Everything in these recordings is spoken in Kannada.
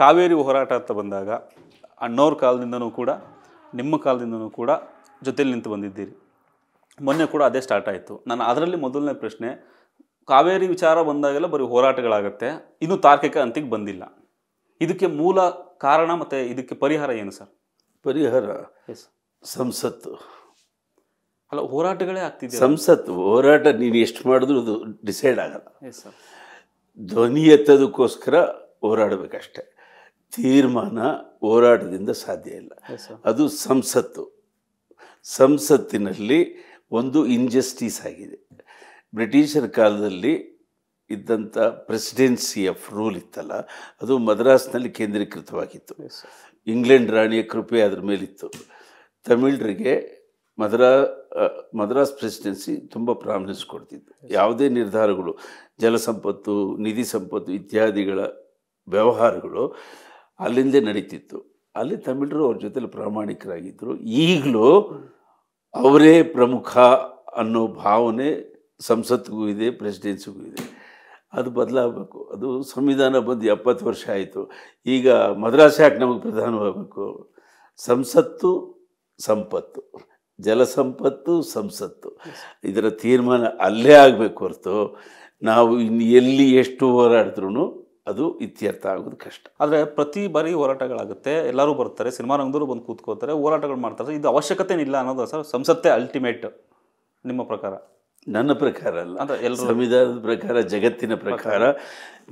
ಕಾವೇರಿ ಹೋರಾಟ ಅಂತ ಬಂದಾಗ ಅಣ್ಣವ್ರ ಕಾಲದಿಂದನೂ ಕೂಡ ನಿಮ್ಮ ಕಾಲದಿಂದನೂ ಕೂಡ ಜೊತೆಯಲ್ಲಿ ನಿಂತು ಬಂದಿದ್ದೀರಿ ಮೊನ್ನೆ ಕೂಡ ಅದೇ ಸ್ಟಾರ್ಟ್ ಆಯಿತು ನಾನು ಅದರಲ್ಲಿ ಮೊದಲನೇ ಪ್ರಶ್ನೆ ಕಾವೇರಿ ವಿಚಾರ ಬಂದಾಗೆಲ್ಲ ಬರೀ ಹೋರಾಟಗಳಾಗತ್ತೆ ಇನ್ನೂ ತಾರ್ಕಿಕ ಅಂತಿಗೆ ಬಂದಿಲ್ಲ ಇದಕ್ಕೆ ಮೂಲ ಕಾರಣ ಮತ್ತು ಇದಕ್ಕೆ ಪರಿಹಾರ ಏನು ಸರ್ ಪರಿಹಾರ ಸಂಸತ್ತು ಅಲ್ಲ ಹೋರಾಟಗಳೇ ಆಗ್ತಿದೆ ಸಂಸತ್ತು ಹೋರಾಟ ನೀನು ಎಷ್ಟು ಮಾಡಿದ್ರೂ ಅದು ಡಿಸೈಡ್ ಆಗಲ್ಲ ಧ್ವನಿ ಎತ್ತೋದಕ್ಕೋಸ್ಕರ ಹೋರಾಡಬೇಕಷ್ಟೆ ತೀರ್ಮಾನ ಹೋರಾಟದಿಂದ ಸಾಧ್ಯ ಇಲ್ಲ ಅದು ಸಂಸತ್ತು ಸಂಸತ್ತಿನಲ್ಲಿ ಒಂದು ಇನ್ಜಸ್ಟಿಸ್ ಆಗಿದೆ ಬ್ರಿಟಿಷರ ಕಾಲದಲ್ಲಿ ಇದ್ದಂಥ ಪ್ರೆಸಿಡೆನ್ಸಿ ಆಫ್ ರೂಲ್ ಇತ್ತಲ್ಲ ಅದು ಮದ್ರಾಸ್ನಲ್ಲಿ ಕೇಂದ್ರೀಕೃತವಾಗಿತ್ತು ಇಂಗ್ಲೆಂಡ್ ರಾಣಿಯ ಕೃಪೆ ಅದ್ರ ಮೇಲಿತ್ತು ತಮಿಳರಿಗೆ ಮದ್ರಾ ಮದ್ರಾಸ್ ಪ್ರೆಸಿಡೆನ್ಸಿ ತುಂಬ ಪ್ರಾಮಿನೆನ್ಸ್ ಕೊಡ್ತಿತ್ತು ಯಾವುದೇ ನಿರ್ಧಾರಗಳು ಜಲಸಂಪತ್ತು ನಿಧಿ ಸಂಪತ್ತು ಇತ್ಯಾದಿಗಳ ವ್ಯವಹಾರಗಳು ಅಲ್ಲಿಂದೇ ನಡೀತಿತ್ತು ಅಲ್ಲಿ ತಮಿಳರು ಅವ್ರ ಜೊತೆಲಿ ಪ್ರಾಮಾಣಿಕರಾಗಿದ್ದರು ಈಗಲೂ ಅವರೇ ಪ್ರಮುಖ ಅನ್ನೋ ಭಾವನೆ ಸಂಸತ್ಗೂ ಇದೆ ಪ್ರೆಸಿಡೆನ್ಸಿಗೂ ಇದೆ ಅದು ಬದಲಾಗಬೇಕು ಅದು ಸಂವಿಧಾನ ಬಂದು ಎಪ್ಪತ್ತು ವರ್ಷ ಆಯಿತು ಈಗ ಮದ್ರಾಸ್ ಯಾಕೆ ನಮಗೆ ಪ್ರಧಾನವಾಗಬೇಕು ಸಂಸತ್ತು ಸಂಪತ್ತು ಜಲಸಂಪತ್ತು ಸಂಸತ್ತು ಇದರ ತೀರ್ಮಾನ ಅಲ್ಲೇ ಆಗಬೇಕು ಹೊರತು ನಾವು ಇನ್ನು ಎಲ್ಲಿ ಎಷ್ಟು ಹೋರಾಡಿದ್ರೂ ಅದು ಇತ್ಯರ್ಥ ಆಗೋದು ಕಷ್ಟ ಆದರೆ ಪ್ರತಿ ಬಾರಿ ಹೋರಾಟಗಳಾಗುತ್ತೆ ಎಲ್ಲರೂ ಬರ್ತಾರೆ ಸಿನಿಮಾ ರಂಗದವರು ಬಂದು ಕೂತ್ಕೋತಾರೆ ಹೋರಾಟಗಳು ಮಾಡ್ತಾರೆ ಇದು ಅವಶ್ಯಕತೆ ಇಲ್ಲ ಅನ್ನೋದು ಸರ್ ಸಂಸತ್ತೇ ಅಲ್ಟಿಮೇಟ್ ನಿಮ್ಮ ಪ್ರಕಾರ ನನ್ನ ಪ್ರಕಾರ ಅಲ್ಲ ಅಂದರೆ ಎಲ್ಲ ಸಂವಿಧಾನದ ಪ್ರಕಾರ ಜಗತ್ತಿನ ಪ್ರಕಾರ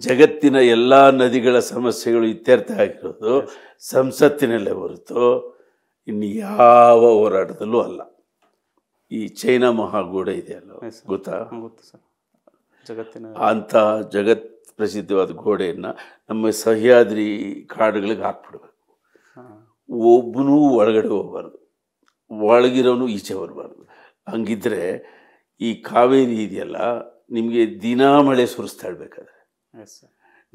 ಜಗತ್ತಿನ ಎಲ್ಲ ನದಿಗಳ ಸಮಸ್ಯೆಗಳು ಇತ್ಯರ್ಥ ಆಗಿರೋದು ಸಂಸತ್ತಿನಲ್ಲೇ ಹೊರತು ಇನ್ನು ಯಾವ ಹೋರಾಟದಲ್ಲೂ ಅಲ್ಲ ಈ ಚೈನಾ ಮಹಾಗೂಢ ಇದೆಯಲ್ಲ ಗೊತ್ತಾ ಗೊತ್ತು ಸರ್ ಜಗತ್ತಿನ ಅಂಥ ಜಗತ್ ಪ್ರಸಿದ್ಧವಾದ ಗೋಡೆಯನ್ನು ನಮ್ಮ ಸಹ್ಯಾದ್ರಿ ಕಾಡುಗಳಿಗೆ ಹಾಕ್ಬಿಡ್ಬೇಕು ಒಬ್ಬನೂ ಒಳಗಡೆ ಹೋಗಬಾರ್ದು ಒಳಗಿರೋನು ಈಚೆ ಬರಬಾರ್ದು ಹಂಗಿದ್ರೆ ಈ ಕಾವೇರಿ ಇದೆಯಲ್ಲ ನಿಮಗೆ ದಿನಾ ಮಳೆ ಸುರಿಸ್ತಾ ಇಡ್ಬೇಕಾದ್ರೆ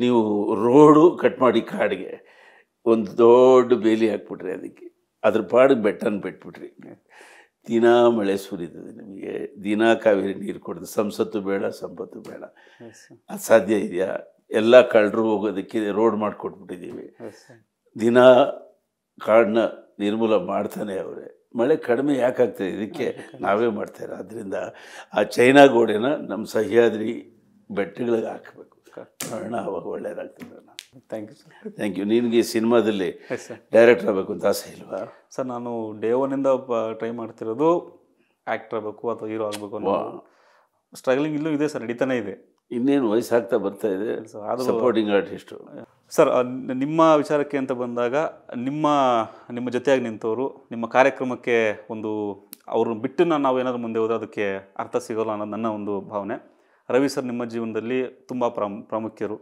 ನೀವು ರೋಡು ಕಟ್ ಮಾಡಿ ಕಾಡಿಗೆ ಒಂದು ದೊಡ್ಡ ಬೇಲಿ ಹಾಕ್ಬಿಟ್ರಿ ಅದಕ್ಕೆ ಅದ್ರ ಪಾಡಿಗೆ ಬೆಟ್ಟನ ಬಿಟ್ಬಿಟ್ರಿ ದಿನ ಮಳೆ ಸುರಿತದೆ ನಿಮಗೆ ದಿನ ಕಾವೇರಿ ನೀರು ಕೊಡೋದು ಸಂಸತ್ತು ಬೇಡ ಸಂಪತ್ತು ಬೇಡ ಅಸಾಧ್ಯ ಇದೆಯಾ ಎಲ್ಲ ಕಳ್ಳರು ಹೋಗೋದಕ್ಕೆ ರೋಡ್ ಮಾಡಿಕೊಟ್ಬಿಟ್ಟಿದ್ದೀವಿ ದಿನ ಕಾಡನ್ನ ನಿರ್ಮೂಲ ಮಾಡ್ತಾನೆ ಅವರೇ ಮಳೆ ಕಡಿಮೆ ಯಾಕಾಗ್ತದೆ ಇದಕ್ಕೆ ನಾವೇ ಇರೋ ಅದರಿಂದ ಆ ಚೈನಾ ಗೋಡೆನ ನಮ್ಮ ಸಹ್ಯಾದ್ರಿ ಬೆಟ್ಟಗಳಿಗೆ ಹಾಕಬೇಕು ಒಳ್ಳೇದಾಗ್ತದೆ thank you sir thank you ನಿನಗೆ ಸಿನಿಮಾದಲ್ಲಿ ಡೈರೆಕ್ಟರ್ ಆಗಬೇಕು ಅಂತ ಆಸೆ ಇಲ್ವಾ ಸರ್ ನಾನು ಡೇ ಒನ್ನಿಂದ ಟ್ರೈ ಮಾಡ್ತಿರೋದು ಆ್ಯಕ್ಟರ್ ಆಗಬೇಕು ಅಥವಾ ಹೀರೋ ಆಗಬೇಕು ಅನ್ನೋ ಸ್ಟ್ರಗ್ಲಿಂಗ್ ಇಲ್ಲೂ ಇದೆ ಸರ್ ನಡೀತಾನೆ ಇದೆ ಇನ್ನೇನು ವಯಸ್ಸಾಗ್ತಾ ಬರ್ತಾ ಇದೆ ಸಪೋರ್ಟಿಂಗ್ ಆರ್ಟಿಸ್ಟು ಸರ್ ನಿಮ್ಮ ವಿಚಾರಕ್ಕೆ ಅಂತ ಬಂದಾಗ ನಿಮ್ಮ ನಿಮ್ಮ ಜೊತೆಯಾಗಿ ನಿಂತವರು ನಿಮ್ಮ ಕಾರ್ಯಕ್ರಮಕ್ಕೆ ಒಂದು ಅವ್ರನ್ನ ಬಿಟ್ಟು ನಾವು ಏನಾದರೂ ಮುಂದೆ ಹೋದ್ರೆ ಅದಕ್ಕೆ ಅರ್ಥ ಸಿಗೋಲ್ಲ ಅನ್ನೋದು ನನ್ನ ಒಂದು ಭಾವನೆ ರವಿ ಸರ್ ನಿಮ್ಮ ಜೀವನದಲ್ಲಿ ತುಂಬ ಪ್ರಾಮ್ ಪ್ರಾಮುಖ್ಯರು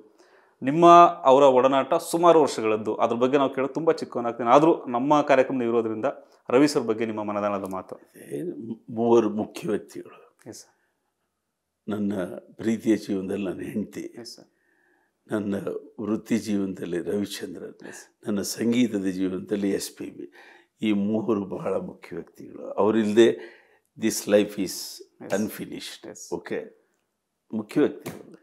ನಿಮ್ಮ ಅವರ ಒಡನಾಟ ಸುಮಾರು ವರ್ಷಗಳದ್ದು ಅದ್ರ ಬಗ್ಗೆ ನಾವು ಕೇಳೋದು ತುಂಬ ಚಿಕ್ಕವನಾಗ್ತೀನಿ ಆದರೂ ನಮ್ಮ ಕಾರ್ಯಕ್ರಮ ಇರೋದರಿಂದ ರವಿ ಸರ್ ಬಗ್ಗೆ ನಿಮ್ಮ ಮನದಾನದ ಮಾತು ಮೂವರು ಮುಖ್ಯ ವ್ಯಕ್ತಿಗಳು ನನ್ನ ಪ್ರೀತಿಯ ಜೀವನದಲ್ಲಿ ನನ್ನ ಹೆಂಡತಿ ನನ್ನ ವೃತ್ತಿ ಜೀವನದಲ್ಲಿ ರವಿಚಂದ್ರ ನನ್ನ ಸಂಗೀತದ ಜೀವನದಲ್ಲಿ ಎಸ್ ಪಿ ಬಿ ಈ ಮೂವರು ಬಹಳ ಮುಖ್ಯ ವ್ಯಕ್ತಿಗಳು ಅವರಿಲ್ಲದೆ this life is unfinished okay मुख्य व्यक्ति